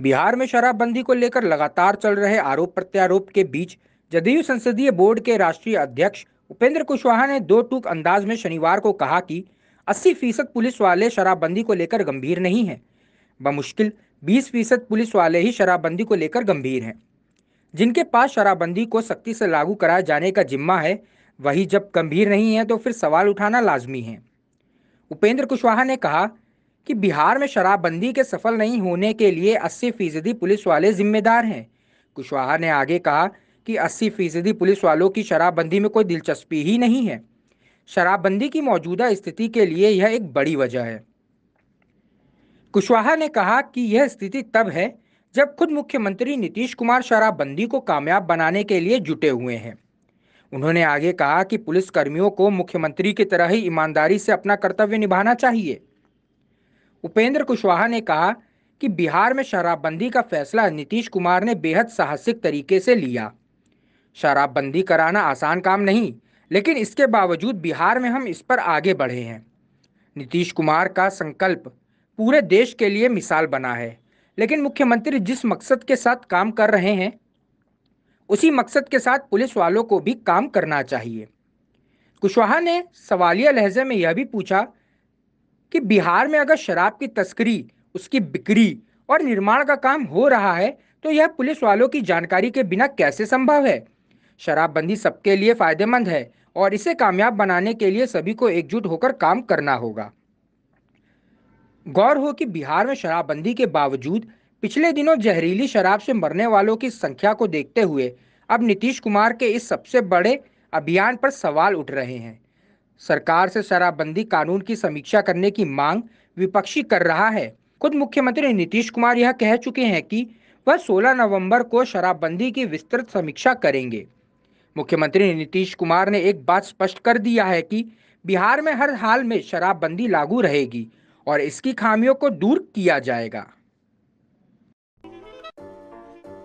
बिहार में शराबबंदी को लेकर लगातार चल रहे आरोप प्रत्यारोप के बीच जदयू संसदीय बोर्ड के राष्ट्रीय अध्यक्ष उपेंद्र कुशवाहा ने दो टूक अंदाज में शनिवार को कहा कि 80 फीसद पुलिस वाले शराबबंदी को लेकर गंभीर नहीं हैं बमुश्किल 20 फीसद पुलिस वाले ही शराबबंदी को लेकर गंभीर हैं जिनके पास शराबबंदी को सख्ती से लागू कराए जाने का जिम्मा है वही जब गंभीर नहीं है तो फिर सवाल उठाना लाजमी है उपेंद्र कुशवाहा ने कहा कि बिहार में शराबबंदी के सफल नहीं होने के लिए 80 फीसदी पुलिस वाले जिम्मेदार हैं कुशवाहा ने आगे कहा कि 80 फीसदी पुलिस वालों की शराबबंदी में कोई दिलचस्पी ही नहीं है शराबबंदी की मौजूदा स्थिति के लिए यह एक बड़ी वजह है कुशवाहा ने कहा कि यह स्थिति तब है जब खुद मुख्यमंत्री नीतीश कुमार शराबबंदी को कामयाब बनाने के लिए जुटे हुए हैं उन्होंने आगे कहा कि पुलिस कर्मियों को मुख्यमंत्री की तरह ही ईमानदारी से अपना कर्तव्य निभाना चाहिए उपेंद्र कुशवाहा ने कहा कि बिहार में शराबबंदी का फैसला नीतीश कुमार ने बेहद साहसिक तरीके से लिया शराबबंदी कराना आसान काम नहीं लेकिन इसके बावजूद बिहार में हम इस पर आगे बढ़े हैं नीतीश कुमार का संकल्प पूरे देश के लिए मिसाल बना है लेकिन मुख्यमंत्री जिस मकसद के साथ काम कर रहे हैं उसी मकसद के साथ पुलिस वालों को भी काम करना चाहिए कुशवाहा ने सवालिया लहजे में यह भी पूछा कि बिहार में अगर शराब की तस्करी उसकी बिक्री और निर्माण का काम हो रहा है तो यह पुलिस वालों की जानकारी के बिना कैसे संभव है शराबबंदी सबके लिए फायदेमंद है और इसे कामयाब बनाने के लिए सभी को एकजुट होकर काम करना होगा गौर हो कि बिहार में शराबबंदी के बावजूद पिछले दिनों जहरीली शराब से मरने वालों की संख्या को देखते हुए अब नीतीश कुमार के इस सबसे बड़े अभियान पर सवाल उठ रहे हैं सरकार से शराबबंदी कानून की समीक्षा करने की मांग विपक्षी कर रहा है खुद मुख्यमंत्री नीतीश कुमार यह कह चुके हैं कि वह 16 नवंबर को शराबबंदी की विस्तृत समीक्षा करेंगे मुख्यमंत्री नीतीश कुमार ने एक बात स्पष्ट कर दिया है कि बिहार में हर हाल में शराबबंदी लागू रहेगी और इसकी खामियों को दूर किया जाएगा